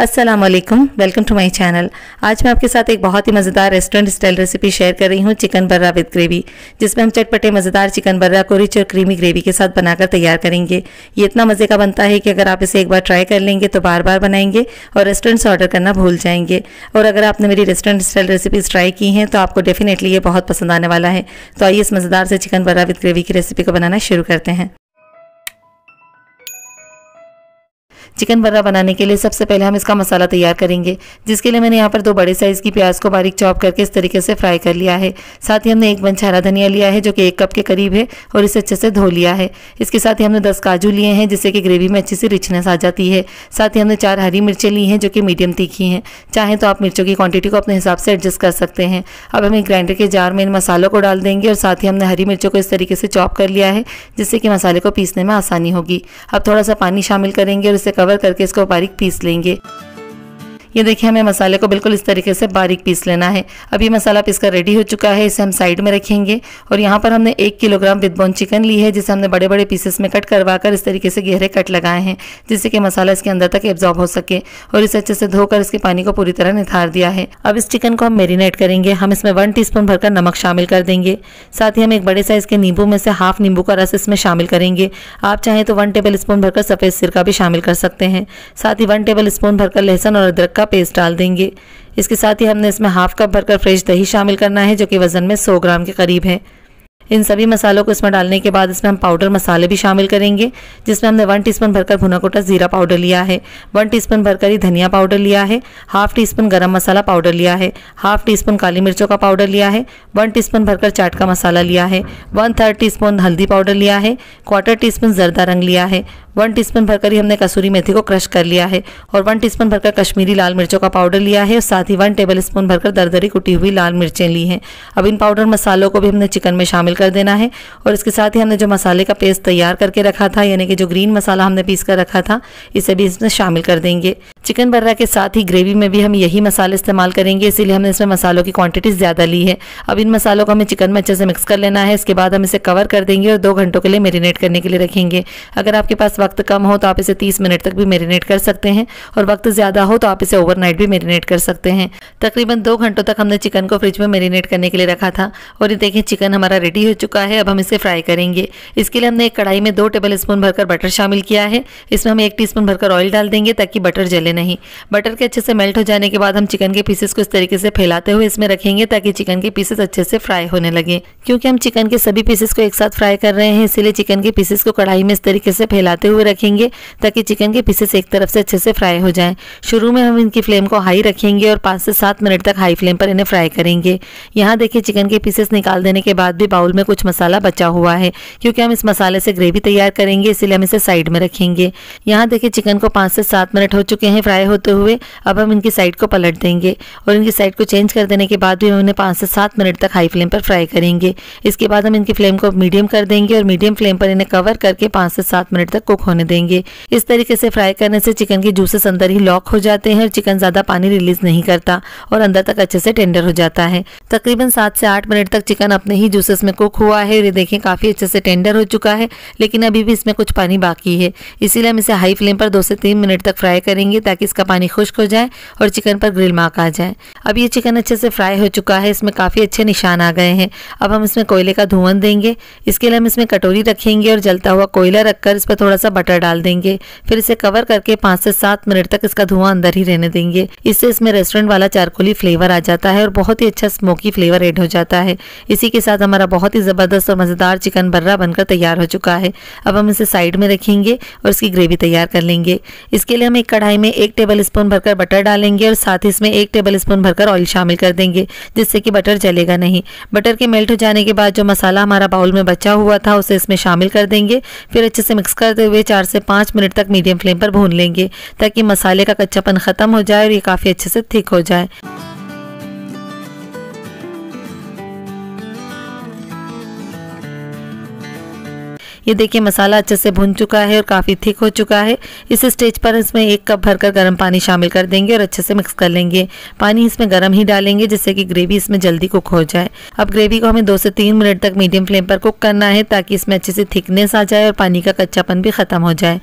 अस्सलाम वालेकुम welcome to my channel आज मैं आपके साथ एक बहुत ही मज़ेदार रेस्टोरेंट स्टाइल रेसिपी शेयर कर रही हूँ चिकन बर्रा विद ग्रेवी जिसमें हम चटपटे मज़ेदार चिकन बर्रा को रिच और क्रीमी ग्रेवी के साथ बनाकर तैयार करेंगे ये इतना मज़े का बनता है कि अगर आप इसे एक बार ट्राई कर लेंगे तो बार बार बनाएंगे और रेस्टोरेंट से ऑर्डर करना भूल जाएंगे और अगर आपने मेरी रेस्टोरेंट स्टाइल रेसिपीज़ ट्राई की हैं तो आपको डेफिनेटली ये बहुत पसंद आने वाला है तो आइए इस मज़ेदार से चिकन बर्रा विद ग्रेवी की रेसिपी को बनाना शुरू करते हैं चिकन बर्रा बनाने के लिए सबसे पहले हम इसका मसाला तैयार करेंगे जिसके लिए मैंने यहाँ पर दो बड़े साइज़ की प्याज को बारीक चॉप करके इस तरीके से फ्राई कर लिया है साथ ही हमने एक बंच हरा धनिया लिया है जो कि एक कप के करीब है और इसे अच्छे से धो लिया है इसके साथ ही हमने दस काजू लिए हैं जिससे कि ग्रेवी में अच्छी सी रिचनेस आ जाती है साथ ही हमने चार हरी मिर्चें ली हैं जो कि मीडियम तीखी हैं चाहें तो आप मिर्चों की क्वांटिटी को अपने हिसाब से एडजस्ट कर सकते हैं अब हम एक ग्राइंडर के जार में इन मसालों को डाल देंगे और साथ ही हमने हरी मिर्चों को इस तरीके से चॉप कर लिया है जिससे कि मसाले को पीसने में आसानी होगी अब थोड़ा सा पानी शामिल करेंगे और इसे कवर करके इसको बारीक पीस लेंगे ये देखिए हमें मसाले को बिल्कुल इस तरीके से बारीक पीस लेना है अब ये मसाला पीस कर रेडी हो चुका है इसे हम साइड में रखेंगे और यहाँ पर हमने एक किलोग्राम विदबोन चिकन ली है जिसे हमने बड़े बड़े पीसेस में कट करवा कर इस तरीके से गहरे कट लगाए हैं जिससे कि मसाला इसके अंदर तक एब्जॉर्ब हो सके और इसे अच्छे से धोकर इसके पानी को पूरी तरह निथार दिया है अब इस चिकन को हम मेरीनेट करेंगे हम इसमें वन टी भरकर नमक शामिल कर देंगे साथ ही हम एक बड़े साइज़ के नींबू में से हाफ नींबू का रस इसमें शामिल करेंगे आप चाहें तो वन टेबल स्पून भरकर सफ़ेद सिरका भी शामिल कर सकते हैं साथ ही वन टेबल स्पून भरकर लहसन और अदरक का पेस्ट डाल देंगे इसके साथ ही हमने इसमें हाफ कप भरकर फ्रेश दही शामिल करना है जो कि वज़न में 100 ग्राम के करीब है इन सभी मसालों को इसमें डालने के बाद इसमें हम पाउडर मसाले भी शामिल करेंगे जिसमें हमने वन टीस्पून भरकर भुना कोटा जीरा पाउडर लिया है वन टीस्पून भरकर ही धनिया पाउडर लिया है हाफ टी स्पून गर्म मसाला पाउडर लिया है हाफ टी स्पून काली मिर्चों का पाउडर लिया है वन टी भरकर चाट का मसाला लिया है वन थर्ड टी स्पून हल्दी पाउडर लिया है क्वार्टर टी स्पून जरदा रंग लिया है वन टीस्पून भरकर ही हमने कसूरी मेथी को क्रश कर लिया है और वन टीस्पून भरकर कश्मीरी लाल मिर्चों का पाउडर लिया है और साथ ही वन टेबल स्पून भरकर दरदरी कुटी हुई लाल मिर्चें ली हैं अब इन पाउडर मसालों को भी हमने चिकन में शामिल कर देना है और इसके साथ ही हमने जो मसाले का पेस्ट तैयार करके रखा था यानी कि जो ग्रीन मसाला हमने पीस कर रखा था इसे भी इसमें शामिल कर देंगे चिकन बर्रा के साथ ही ग्रेवी में भी हम यही मसाले इस्तेमाल करेंगे इसीलिए हमने इसमें मसालों की क्वांटिटी ज़्यादा ली है अब इन मसालों को हमें चिकन में अच्छे से मिक्स कर लेना है इसके बाद हम इसे कवर कर देंगे और दो घंटों के लिए मेरीनेट करने के लिए रखेंगे अगर आपके पास वक्त कम हो तो आप इसे तीस मिनट तक भी मेरीनेट कर सकते हैं और वक्त ज़्यादा हो तो आप इसे ओवर भी मेरीनेट कर सकते हैं तकरीबन दो घंटों तक हमने चिकन को फ्रिज में मेरीनेट करने के लिए रखा था और ये देखें चिकन हमारा रेडी हो चुका है अब हम इसे फ्राई करेंगे इसके लिए हमने एक कढ़ाई में दो टेबल स्पून भरकर बटर शामिल किया है इसमें हम एक टी स्पून भरकर ऑयल डाल देंगे ताकि बटर जले फैले नहीं बटर के अच्छे से मेल्ट हो जाने के बाद हम चिकन के पीसेस को इस तरीके से फैलाते हुए इसमें रखेंगे ताकि चिकन के पीसेस अच्छे से फ्राई होने लगे क्योंकि हम चिकन के सभी पीसेस को एक साथ फ्राई कर रहे हैं इसीलिए चिकन के पीसेस को कढ़ाई में इस तरीके से फैलाते हुए रखेंगे ताकि चिकन के पीसेस एक तरफ से अच्छे से फ्राई हो जाए शुरू में हम इनकी फ्लेम को हाई रखेंगे और पाँच से सात मिनट तक हाई फ्लेम पर इन्हें फ्राई करेंगे यहाँ देखिए चिकन के पीसेस निकाल देने के बाद भी बाउल में कुछ मसाला बचा हुआ है क्योंकि हम इस मसाले से ग्रेवी तैयार करेंगे इसलिए हम इसे साइड में रखेंगे यहाँ देखिए चिकन को पाँच से सात मिनट हो चुके हैं हैं फ्राई होते हुए अब हम इनकी साइड को पलट देंगे और इनकी साइड को चेंज कर देने के बाद भी हम इन्हें पाँच से सात मिनट तक हाई फ्लेम पर फ्राई करेंगे इसके बाद हम इनकी फ्लेम को मीडियम कर देंगे और मीडियम फ्लेम पर इन्हें कवर करके पाँच से सात मिनट तक कुक होने देंगे इस तरीके से फ्राई करने से चिकन के जूसेस अंदर ही लॉक हो जाते हैं और चिकन ज़्यादा पानी रिलीज नहीं करता और अंदर तक अच्छे से टेंडर हो जाता है तकरीबन सात से आठ मिनट तक चिकन अपने ही जूसेस में कुक हुआ है ये देखें काफ़ी अच्छे से टेंडर हो चुका है लेकिन अभी भी इसमें कुछ पानी बाकी है इसीलिए हम इसे हाई फ्लेम पर दो से तीन मिनट तक फ्राई करेंगे ताकि इसका पानी खुश्क हो जाए और चिकन पर ग्रिल मार्क आ जाए अब ये चिकन अच्छे से फ्राई हो चुका है इसमें काफ़ी अच्छे निशान आ गए हैं अब हम इसमें कोयले का धुआं देंगे इसके लिए हम इसमें कटोरी रखेंगे और जलता हुआ कोयला रखकर इस पर थोड़ा सा बटर डाल देंगे फिर इसे कवर करके पाँच से सात मिनट तक इसका धुआं अंदर ही रहने देंगे इससे इसमें रेस्टोरेंट वाला चारकोली फ्लेवर आ जाता है और बहुत ही अच्छा स्मोकी फ्लेवर एड हो जाता है इसी के साथ हमारा बहुत ही ज़बरदस्त और मज़ेदार चिकन बर्रा बनकर तैयार हो चुका है अब हम इसे साइड में रखेंगे और इसकी ग्रेवी तैयार कर लेंगे इसके लिए हम एक कढ़ाई में एक टेबल स्पून भरकर बटर डालेंगे और साथ ही इसमें एक टेबल स्पून भरकर ऑयल शामिल कर देंगे जिससे कि बटर जलेगा नहीं बटर के मेल्ट हो जाने के बाद जो मसाला हमारा बाउल में बचा हुआ था उसे इसमें शामिल कर देंगे फिर अच्छे से मिक्स करते हुए चार से पाँच मिनट तक मीडियम फ्लेम पर भून लेंगे ताकि मसाले का कच्चापन ख़त्म हो जाए और ये काफ़ी अच्छे से थिक हो जाए ये देखिए मसाला अच्छे से भुन चुका है और काफ़ी थिक हो चुका है इस स्टेज पर इसमें एक कप भरकर गर्म पानी शामिल कर देंगे और अच्छे से मिक्स कर लेंगे पानी इसमें गर्म ही डालेंगे जिससे कि ग्रेवी इसमें जल्दी कुक हो जाए अब ग्रेवी को हमें दो से तीन मिनट तक मीडियम फ्लेम पर कुक करना है ताकि इसमें अच्छे से थिकनेस आ जाए और पानी का कच्चापन भी खत्म हो जाए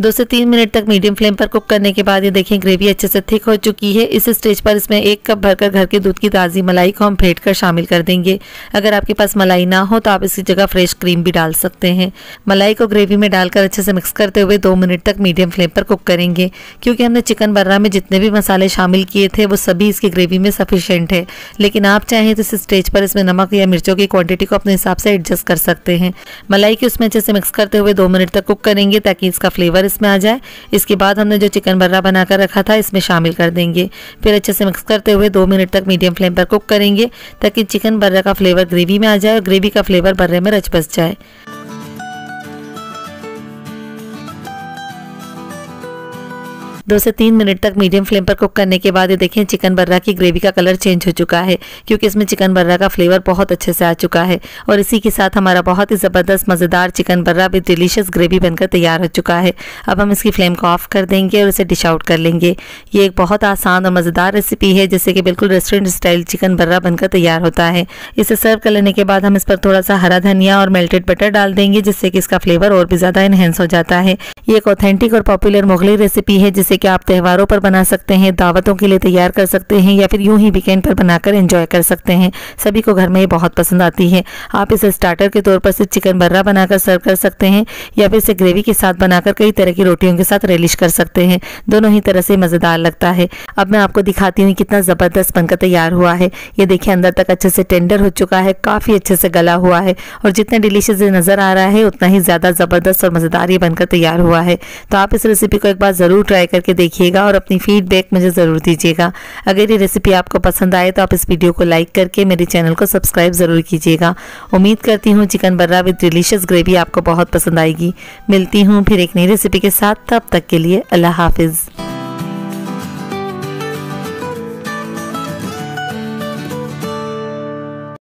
दो से तीन मिनट तक मीडियम फ्लेम पर कुक करने के बाद ये देखें ग्रेवी अच्छे से थिक हो चुकी है इस स्टेज पर इसमें एक कप भरकर घर के दूध की ताज़ी मलाई को हम फेंट कर शामिल कर देंगे अगर आपके पास मलाई ना हो तो आप इसकी जगह फ्रेश क्रीम भी डाल सकते हैं मलाई को ग्रेवी में डालकर अच्छे से मिक्स करते हुए दो मिनट तक मीडियम फ्लेम पर कुक करेंगे क्योंकि हमने चिकन बर्रा में जितने भी मसाले शामिल किए थे वो सभी इसकी ग्रेवी में सफिशेंट है लेकिन आप चाहें तो इस स्टेज पर इसमें नमक या मिर्चों की क्वांटिटी को अपने हिसाब से एडजस्ट कर सकते हैं मलाई को इसमें अच्छे से मिक्स करते हुए दो मिनट तक कुक करेंगे ताकि इसका फ्लेवर इसमें आ जाए इसके बाद हमने जो चिकन बर्रा बनाकर रखा था इसमें शामिल कर देंगे फिर अच्छे से मिक्स करते हुए दो मिनट तक मीडियम फ्लेम पर कुक करेंगे ताकि चिकन बर्रा का फ्लेवर ग्रेवी में आ जाए और ग्रेवी का फ्लेवर बर्रे में रच बस जाए दो से तीन मिनट तक मीडियम फ्लेम पर कुक करने के बाद ये देखें चिकन बर्रा की ग्रेवी का कलर चेंज हो चुका है क्योंकि इसमें चिकन बर्रा का फ्लेवर बहुत अच्छे से आ चुका है और इसी के साथ हमारा बहुत ही ज़बरदस्त मज़ेदार चिकन बर्रा भी डिलीशियस ग्रेवी बनकर तैयार हो चुका है अब हम इसकी फ्लेम को ऑफ कर देंगे और इसे डिश आउट कर लेंगे ये एक बहुत आसान और मज़ेदार रेसिपी है जैसे कि बिल्कुल रेस्टोरेंट स्टाइल चिकन बर्रा बनकर तैयार होता है इसे सर्व कर लेने के बाद हम इस पर थोड़ा सा हरा धनिया और मेल्टेड बटर डाल देंगे जिससे कि इसका फ्लेवर और भी ज़्यादा इन्हेंस हो जाता है ये एक ऑथेंटिक और पॉपुलर मुगली रेसिपी है जिसे जैसे कि आप त्यौहारों पर बना सकते हैं दावतों के लिए तैयार कर सकते हैं या फिर यूं ही वीकेंड पर बनाकर एंजॉय कर सकते हैं सभी को घर में ये बहुत पसंद आती है आप इसे स्टार्टर के तौर पर से चिकन बर्रा बनाकर सर्व कर सकते हैं या फिर इसे ग्रेवी के साथ बनाकर कई तरह की रोटियों के साथ रेलिश कर सकते हैं दोनों ही तरह से मज़ेदार लगता है अब मैं आपको दिखाती हूँ कितना ज़बरदस्त बनकर तैयार हुआ है ये देखिए अंदर तक अच्छे से टेंडर हो चुका है काफ़ी अच्छे से गला हुआ है और जितना डिलीशियस नज़र आ रहा है उतना ही ज़्यादा ज़बरदस्त और मज़ेदार ये बनकर तैयार हुआ है तो आप इस रेसिपी को एक बार ज़रूर ट्राई करके करके देखिएगा और अपनी फीडबैक मुझे ज़रूर दीजिएगा अगर ये रेसिपी आपको पसंद आए तो आप इस वीडियो को लाइक करके मेरे चैनल को सब्सक्राइब ज़रूर कीजिएगा उम्मीद करती हूँ chicken barra with delicious gravy आपको बहुत पसंद आएगी मिलती हूँ फिर एक नई रेसिपी के साथ तब तक के लिए अल्लाह हाफिज़